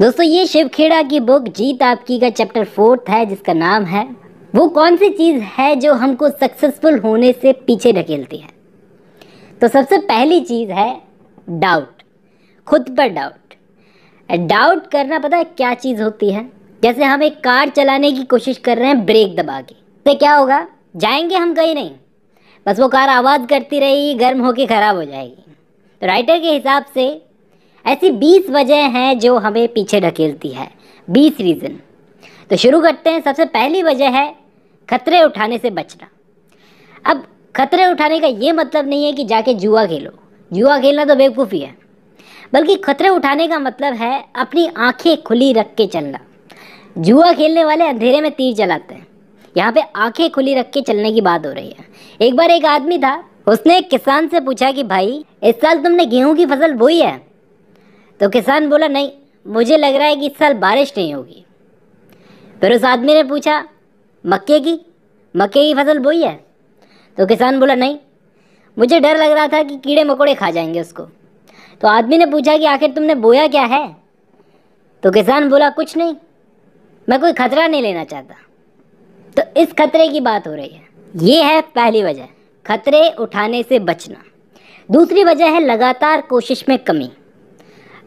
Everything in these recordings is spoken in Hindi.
दोस्तों ये शिवखेड़ा की बुक जीत आपकी का चैप्टर फोर्थ है जिसका नाम है वो कौन सी चीज़ है जो हमको सक्सेसफुल होने से पीछे ढकेलती है तो सबसे पहली चीज़ है डाउट खुद पर डाउट डाउट करना पता है क्या चीज़ होती है जैसे हम एक कार चलाने की कोशिश कर रहे हैं ब्रेक दबा के तो क्या होगा जाएंगे हम कहीं नहीं बस वो कार आवाज़ करती रहेगी गर्म होके ख़राब हो जाएगी तो राइटर के हिसाब से ऐसी बीस वजह हैं जो हमें पीछे ढकेलती है बीस रीज़न तो शुरू करते हैं सबसे पहली वजह है खतरे उठाने से बचना अब खतरे उठाने का ये मतलब नहीं है कि जाके जुआ खेलो जुआ खेलना तो बेवकूफ़ी है बल्कि खतरे उठाने का मतलब है अपनी आंखें खुली रख के चलना जुआ खेलने वाले अंधेरे में तीर चलाते हैं यहाँ पे आंखें खुली रख के चलने की बात हो रही है एक बार एक आदमी था उसने एक किसान से पूछा कि भाई इस साल तुमने गेहूं की फसल बोई है तो किसान बोला नहीं मुझे लग रहा है कि इस साल बारिश नहीं होगी फिर उस आदमी ने पूछा मक्के की मक्के की फसल बोई है तो किसान बोला नहीं मुझे डर लग रहा था कि कीड़े मकोड़े खा जाएंगे उसको तो आदमी ने पूछा कि आखिर तुमने बोया क्या है तो किसान बोला कुछ नहीं मैं कोई खतरा नहीं लेना चाहता तो इस खतरे की बात हो रही है ये है पहली वजह खतरे उठाने से बचना दूसरी वजह है लगातार कोशिश में कमी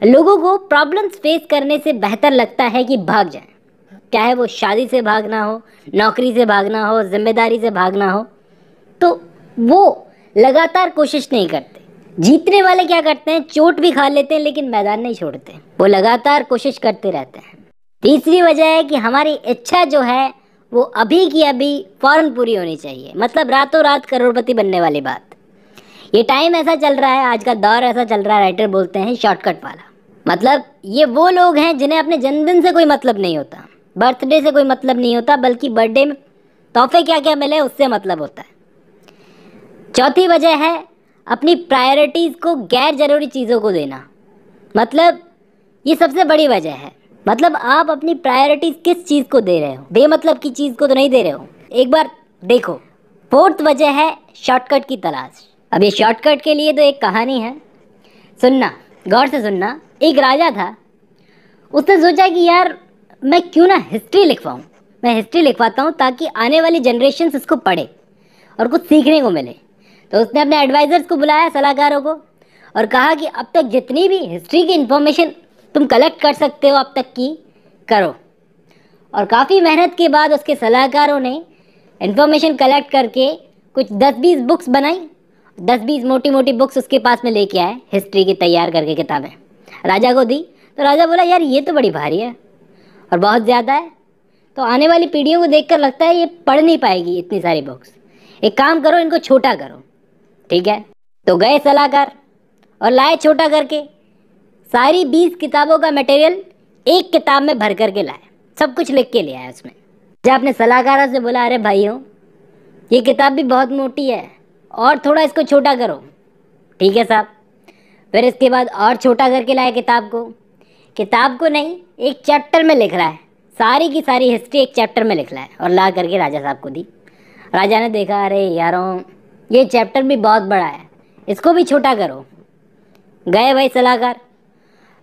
लोगों को प्रॉब्लम्स फेस करने से बेहतर लगता है कि भाग जाए चाहे वो शादी से भागना हो नौकरी से भागना हो जिम्मेदारी से भागना हो तो वो लगातार कोशिश नहीं करते जीतने वाले क्या करते हैं चोट भी खा लेते हैं लेकिन मैदान नहीं छोड़ते वो लगातार कोशिश करते रहते हैं तीसरी वजह है कि हमारी इच्छा जो है वो अभी की अभी फ़ौरन पूरी होनी चाहिए मतलब रातों रात करोड़पति बनने वाली बात ये टाइम ऐसा चल रहा है आज का दौर ऐसा चल रहा है राइटर बोलते हैं शॉर्टकट वाला मतलब ये वो लोग हैं जिन्हें अपने जन्मदिन से कोई मतलब नहीं होता बर्थडे से कोई मतलब नहीं होता बल्कि बर्थडे में तोहफे क्या क्या मिले उससे मतलब होता है चौथी वजह है अपनी प्रायोरिटीज़ को गैर ज़रूरी चीज़ों को देना मतलब ये सबसे बड़ी वजह है मतलब आप अपनी प्रायोरिटीज़ किस चीज़ को दे रहे हो बेमतलब की चीज़ को तो नहीं दे रहे हो एक बार देखो फोर्थ वजह है शॉर्टकट की तलाश अब ये शॉर्टकट के लिए तो एक कहानी है सुनना गौर से सुनना एक राजा था उसने सोचा कि यार मैं क्यों ना हिस्ट्री लिखवाऊँ मैं हिस्ट्री लिखवाता हूँ ताकि आने वाली जनरेशन इसको पढ़े और कुछ सीखने को मिले तो उसने अपने एडवाइज़र्स को बुलाया सलाहकारों को और कहा कि अब तक जितनी भी हिस्ट्री की इन्फॉर्मेशन तुम कलेक्ट कर सकते हो अब तक की करो और काफ़ी मेहनत के बाद उसके सलाहकारों ने इन्फॉर्मेशन कलेक्ट करके कुछ दस बीस बुक्स बनाई दस बीस मोटी मोटी बुक्स उसके पास में लेके आए हिस्ट्री की तैयार करके किताबें राजा को दी तो राजा बोला यार ये तो बड़ी भारी है और बहुत ज़्यादा है तो आने वाली पीढ़ियों को देखकर लगता है ये पढ़ नहीं पाएगी इतनी सारी बुक्स एक काम करो इनको छोटा करो ठीक है तो गए सलाहकार और लाए छोटा करके सारी बीस किताबों का मटेरियल एक किताब में भर करके लाए सब कुछ लिख के ले आया उसमें जब आपने सलाहकारों से बोला अरे भाई हो ये किताब भी बहुत मोटी है और थोड़ा इसको छोटा करो ठीक है साहब फिर इसके बाद और छोटा करके लाया किताब को किताब को नहीं एक चैप्टर में लिख रहा है सारी की सारी हिस्ट्री एक चैप्टर में लिख रहा है और ला करके राजा साहब को दी राजा ने देखा अरे यारों ये चैप्टर भी बहुत बड़ा है इसको भी छोटा करो गए भाई सलाहकार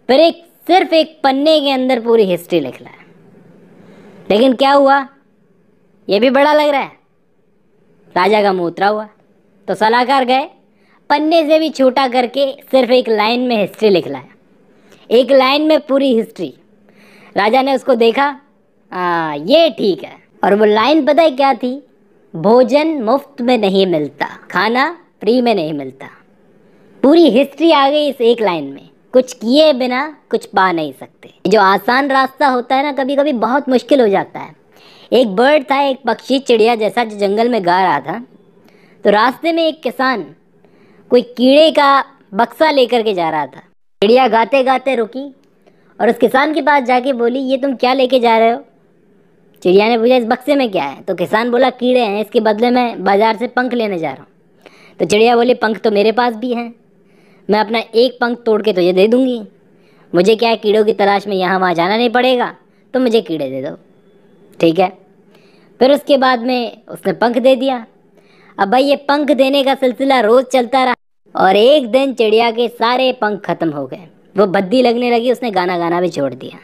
फिर एक सिर्फ एक पन्ने के अंदर पूरी हिस्ट्री लिख रहा है लेकिन क्या हुआ ये भी बड़ा लग रहा है राजा का मुँह उतरा हुआ तो सलाहकार गए पन्ने से भी छोटा करके सिर्फ एक लाइन में हिस्ट्री लिख लाया एक लाइन में पूरी हिस्ट्री राजा ने उसको देखा आ, ये ठीक है और वो लाइन पता है क्या थी भोजन मुफ्त में नहीं मिलता खाना फ्री में नहीं मिलता पूरी हिस्ट्री आ गई इस एक लाइन में कुछ किए बिना कुछ पा नहीं सकते जो आसान रास्ता होता है ना कभी कभी बहुत मुश्किल हो जाता है एक बर्ड था एक पक्षी चिड़िया जैसा जो जंगल में गा रहा था तो रास्ते में एक किसान कोई कीड़े का बक्सा लेकर के जा रहा था चिड़िया गाते गाते रुकी और उस किसान के पास जाके बोली ये तुम क्या लेके जा रहे हो चिड़िया ने पूछा इस बक्से में क्या है तो किसान बोला कीड़े हैं इसके बदले मैं बाज़ार से पंख लेने जा रहा हूँ तो चिड़िया बोली पंख तो मेरे पास भी हैं मैं अपना एक पंख तोड़ के तुझे दे दूँगी मुझे क्या है कीड़ों की तलाश में यहाँ वहाँ जाना नहीं पड़ेगा तो मुझे कीड़े दे दो ठीक है फिर उसके बाद में उसने पंख दे दिया अब भाई ये पंख देने का सिलसिला रोज चलता रहा और एक दिन चिड़िया के सारे पंख खत्म हो गए वो बद्दी लगने लगी उसने गाना गाना भी छोड़ दिया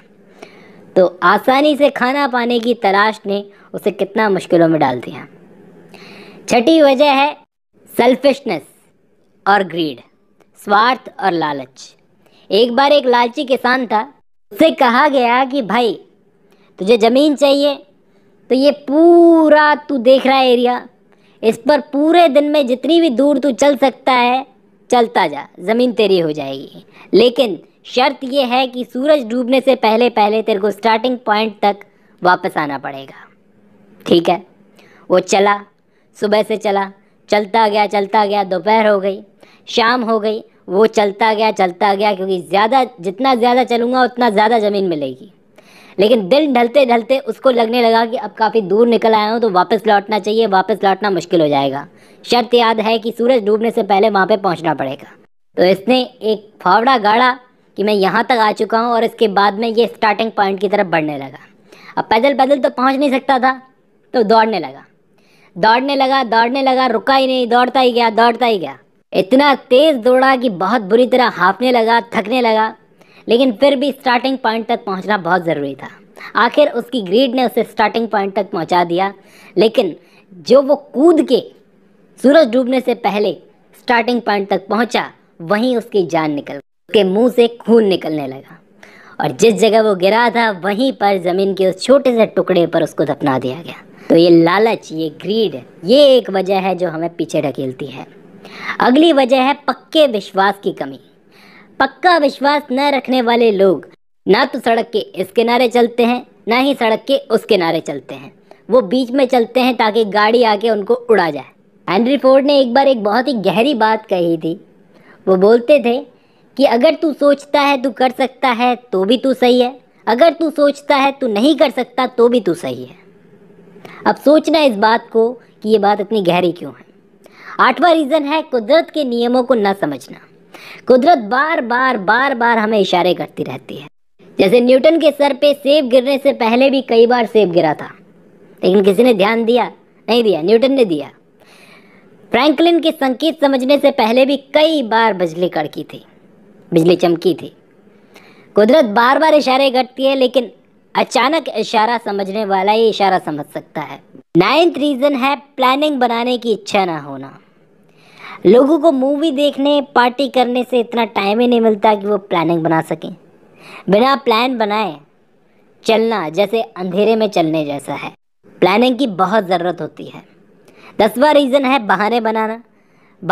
तो आसानी से खाना पाने की तलाश ने उसे कितना मुश्किलों में डाल दिया छठी वजह है सेल्फिशनेस और ग्रीड स्वार्थ और लालच एक बार एक लालची किसान था उसे कहा गया कि भाई तुझे ज़मीन चाहिए तो ये पूरा तू देख रहा है एरिया इस पर पूरे दिन में जितनी भी दूर तू चल सकता है चलता जा ज़मीन तेरी हो जाएगी लेकिन शर्त यह है कि सूरज डूबने से पहले पहले तेरे को स्टार्टिंग पॉइंट तक वापस आना पड़ेगा ठीक है वो चला सुबह से चला चलता गया चलता गया दोपहर हो गई शाम हो गई वो चलता गया चलता गया क्योंकि ज़्यादा जितना ज़्यादा चलूँगा उतना ज़्यादा ज़मीन मिलेगी लेकिन दिल ढलते ढलते उसको लगने लगा कि अब काफ़ी दूर निकल आया हूँ तो वापस लौटना चाहिए वापस लौटना मुश्किल हो जाएगा शर्त याद है कि सूरज डूबने से पहले वहाँ पर पहुँचना पड़ेगा तो इसने एक फावड़ा गाड़ा कि मैं यहाँ तक आ चुका हूँ और इसके बाद में ये स्टार्टिंग पॉइंट की तरफ बढ़ने लगा अब पैदल पैदल तो पहुँच नहीं सकता था तो दौड़ने लगा दौड़ने लगा दौड़ने लगा रुका ही नहीं दौड़ता ही गया दौड़ता ही गया इतना तेज़ दौड़ा कि बहुत बुरी तरह हाँफने लगा थकने लगा लेकिन फिर भी स्टार्टिंग पॉइंट तक पहुंचना बहुत ज़रूरी था आखिर उसकी ग्रीड ने उसे स्टार्टिंग पॉइंट तक पहुंचा दिया लेकिन जो वो कूद के सूरज डूबने से पहले स्टार्टिंग पॉइंट तक पहुंचा वहीं उसकी जान निकल उसके मुंह से खून निकलने लगा और जिस जगह वो गिरा था वहीं पर ज़मीन के उस छोटे से टुकड़े पर उसको दफना दिया गया तो ये लालच ये ग्रीड ये एक वजह है जो हमें पीछे ढकेलती है अगली वजह है पक्के विश्वास की कमी पक्का विश्वास न रखने वाले लोग ना तो सड़क के इस किनारे चलते हैं ना ही सड़क के उस किनारे चलते हैं वो बीच में चलते हैं ताकि गाड़ी आके उनको उड़ा जाए हेनरी फोर्ड ने एक बार एक बहुत ही गहरी बात कही थी वो बोलते थे कि अगर तू सोचता है तू कर सकता है तो भी तू सही है अगर तू सोचता है तू नहीं कर सकता तो भी तू सही है अब सोचना इस बात को कि ये बात इतनी गहरी क्यों है आठवां रीज़न है कुदरत के नियमों को ना समझना कुदरत बार बार बार बार हमें इशारे करती रहती है जैसे न्यूटन के सर पे सेब गिरने से पहले भी कई बार सेब गिरा था लेकिन किसी ने ध्यान दिया नहीं दिया न्यूटन ने दिया फ्रैंकलिन के संकेत समझने से पहले भी कई बार बिजली कड़की थी बिजली चमकी थी कुदरत बार बार इशारे करती है लेकिन अचानक इशारा समझने वाला ही इशारा समझ सकता है नाइन्थ रीज़न है प्लानिंग बनाने की इच्छा ना होना लोगों को मूवी देखने पार्टी करने से इतना टाइम ही नहीं मिलता कि वो प्लानिंग बना सकें बिना प्लान बनाए चलना जैसे अंधेरे में चलने जैसा है प्लानिंग की बहुत ज़रूरत होती है दसवा रीज़न है बहाने बनाना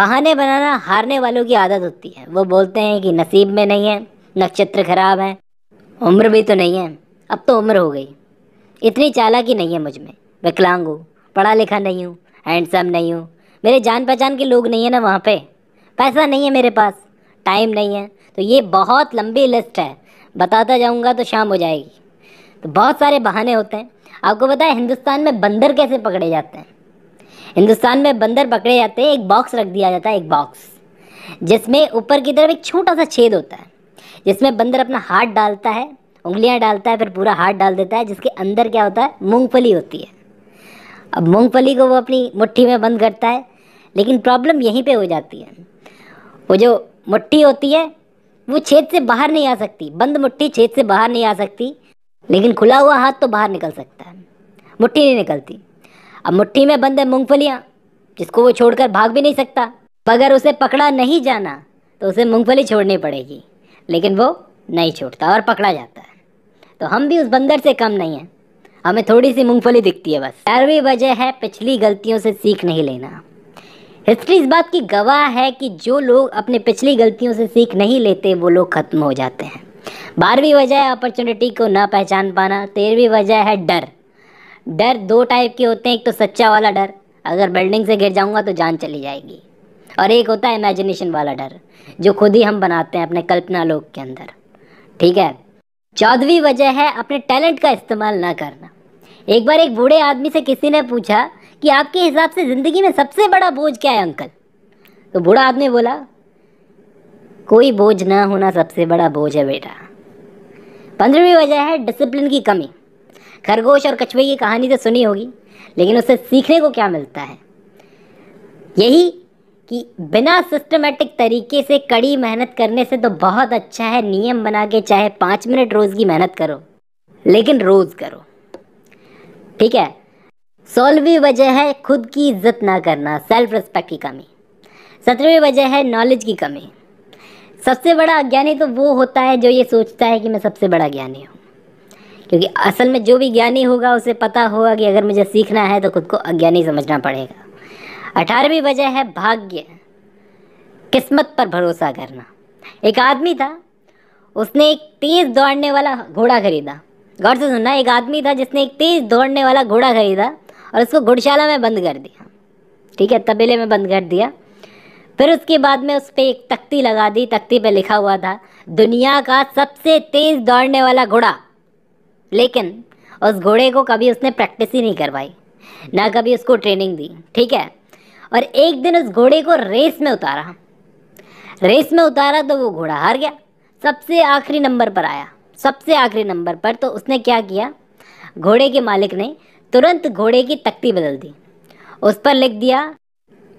बहाने बनाना हारने वालों की आदत होती है वो बोलते हैं कि नसीब में नहीं है नक्षत्र खराब है उम्र भी तो नहीं है अब तो उम्र हो गई इतनी चालाकी नहीं है मुझ में विकलांग हूँ पढ़ा लिखा नहीं हूँ हैंडसम नहीं हूँ मेरे जान पहचान के लोग नहीं है ना वहाँ पे पैसा नहीं है मेरे पास टाइम नहीं है तो ये बहुत लंबी लिस्ट है बताता जाऊँगा तो शाम हो जाएगी तो बहुत सारे बहाने होते हैं आपको पता है हिंदुस्तान में बंदर कैसे पकड़े जाते हैं हिंदुस्तान में बंदर पकड़े जाते हैं एक बॉक्स रख दिया जाता है एक बॉक्स जिसमें ऊपर की तरफ एक छोटा सा छेद होता है जिसमें बंदर अपना हाथ डालता है उंगलियां डालता है फिर पूरा हाथ डाल देता है जिसके अंदर क्या होता है मूंगफली होती है अब मूंगफली को वो अपनी मुट्ठी में बंद करता है लेकिन प्रॉब्लम यहीं पे हो जाती है वो जो मुट्ठी होती है वो छेद से बाहर नहीं आ सकती बंद मुट्ठी छेद से बाहर नहीं आ सकती लेकिन खुला हुआ हाथ तो बाहर निकल सकता है मुट्ठी नहीं निकलती अब मुट्ठी में बंद है मूँगफलियाँ जिसको वो छोड़कर भाग भी नहीं सकता अगर उसे पकड़ा नहीं जाना तो उसे मूँगफली छोड़नी पड़ेगी लेकिन वो नहीं छोड़ता और पकड़ा जाता है तो हम भी उस बंदर से कम नहीं हैं हमें थोड़ी सी मूँगफली दिखती है बस ग्यारहवीं वजह है पिछली गलतियों से सीख नहीं लेना हिस्ट्री इस बात की गवाह है कि जो लोग अपने पिछली गलतियों से सीख नहीं लेते वो लोग ख़त्म हो जाते हैं बारहवीं वजह है अपॉर्चुनिटी को ना पहचान पाना तेरहवीं वजह है डर डर दो टाइप के होते हैं एक तो सच्चा वाला डर अगर बिल्डिंग से गिर जाऊंगा तो जान चली जाएगी और एक होता है इमेजिनेशन वाला डर जो खुद ही हम बनाते हैं अपने कल्पना लोक के अंदर ठीक है चौदहवीं वजह है अपने टैलेंट का इस्तेमाल ना करना एक बार एक बूढ़े आदमी से किसी ने पूछा कि आपके हिसाब से ज़िंदगी में सबसे बड़ा बोझ क्या है अंकल तो बूढ़ा आदमी बोला कोई बोझ ना होना सबसे बड़ा बोझ है बेटा पंद्रहवीं वजह है डिसिप्लिन की कमी खरगोश और कछुए की कहानी तो सुनी होगी लेकिन उससे सीखने को क्या मिलता है यही कि बिना सिस्टमेटिक तरीके से कड़ी मेहनत करने से तो बहुत अच्छा है नियम बना के चाहे पाँच मिनट रोज़ की मेहनत करो लेकिन रोज़ करो ठीक है सोलहवीं वजह है खुद की इज्जत ना करना सेल्फ रिस्पेक्ट की कमी सत्रहवीं वजह है नॉलेज की कमी सबसे बड़ा अज्ञानी तो वो होता है जो ये सोचता है कि मैं सबसे बड़ा ज्ञानी हूँ क्योंकि असल में जो भी ज्ञानी होगा उसे पता होगा कि अगर मुझे सीखना है तो खुद को अज्ञानी समझना पड़ेगा अठारहवीं वजह है भाग्य किस्मत पर भरोसा करना एक आदमी था उसने एक तेज़ दौड़ने वाला घोड़ा खरीदा गौर से सुनना एक आदमी था जिसने एक तेज़ दौड़ने वाला घोड़ा खरीदा और उसको गुड़शाला में बंद कर दिया ठीक है तबेले में बंद कर दिया फिर उसके बाद में उस पर एक तख्ती लगा दी तख्ती पे लिखा हुआ था दुनिया का सबसे तेज़ दौड़ने वाला घोड़ा लेकिन उस घोड़े को कभी उसने प्रैक्टिस ही नहीं करवाई ना कभी उसको ट्रेनिंग दी ठीक है और एक दिन उस घोड़े को रेस में उतारा रेस में उतारा तो वो घोड़ा हार गया सबसे आखिरी नंबर पर आया सबसे आखिरी नंबर पर तो उसने क्या किया घोड़े के मालिक ने तुरंत घोड़े की तख्ती बदल दी उस पर लिख दिया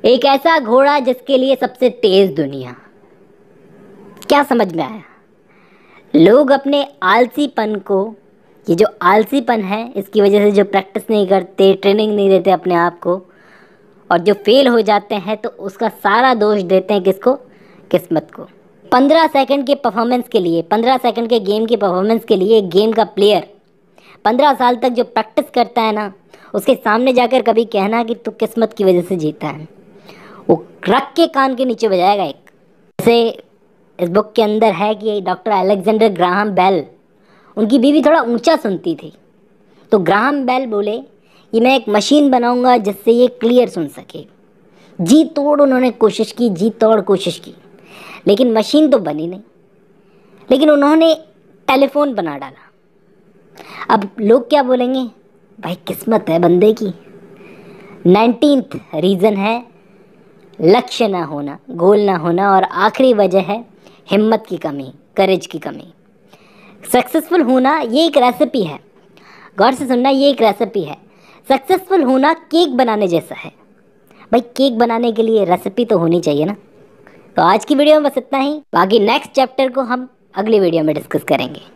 एक ऐसा घोड़ा जिसके लिए सबसे तेज दुनिया क्या समझ में आया लोग अपने आलसीपन को ये जो आलसीपन है इसकी वजह से जो प्रैक्टिस नहीं करते ट्रेनिंग नहीं देते अपने आप को और जो फेल हो जाते हैं तो उसका सारा दोष देते हैं किसको किस्मत को पंद्रह सेकंड के परफॉर्मेंस के लिए पंद्रह सेकंड के गेम की परफॉर्मेंस के लिए एक गेम का प्लेयर पंद्रह साल तक जो प्रैक्टिस करता है ना उसके सामने जाकर कभी कहना कि तू किस्मत की वजह से जीता है वो रख के कान के नीचे बजाएगा एक जैसे इस बुक के अंदर है कि डॉक्टर अलेक्जेंडर ग्राहम बेल उनकी बीवी थोड़ा ऊंचा सुनती थी तो ग्राहम बेल बोले कि मैं एक मशीन बनाऊंगा जिससे ये क्लियर सुन सके जी तोड़ उन्होंने कोशिश की जी तोड़ कोशिश की लेकिन मशीन तो बनी नहीं लेकिन उन्होंने टेलीफोन बना डाला अब लोग क्या बोलेंगे भाई किस्मत है बंदे की नाइनटीन्थ रीज़न है लक्ष्य ना होना गोल ना होना और आखिरी वजह है हिम्मत की कमी करेज की कमी सक्सेसफुल होना ये एक रेसिपी है गौर से सुनना ये एक रेसिपी है सक्सेसफुल होना केक बनाने जैसा है भाई केक बनाने के लिए रेसिपी तो होनी चाहिए ना तो आज की वीडियो में बस इतना ही बाकी नेक्स्ट चैप्टर को हम अगली वीडियो में डिस्कस करेंगे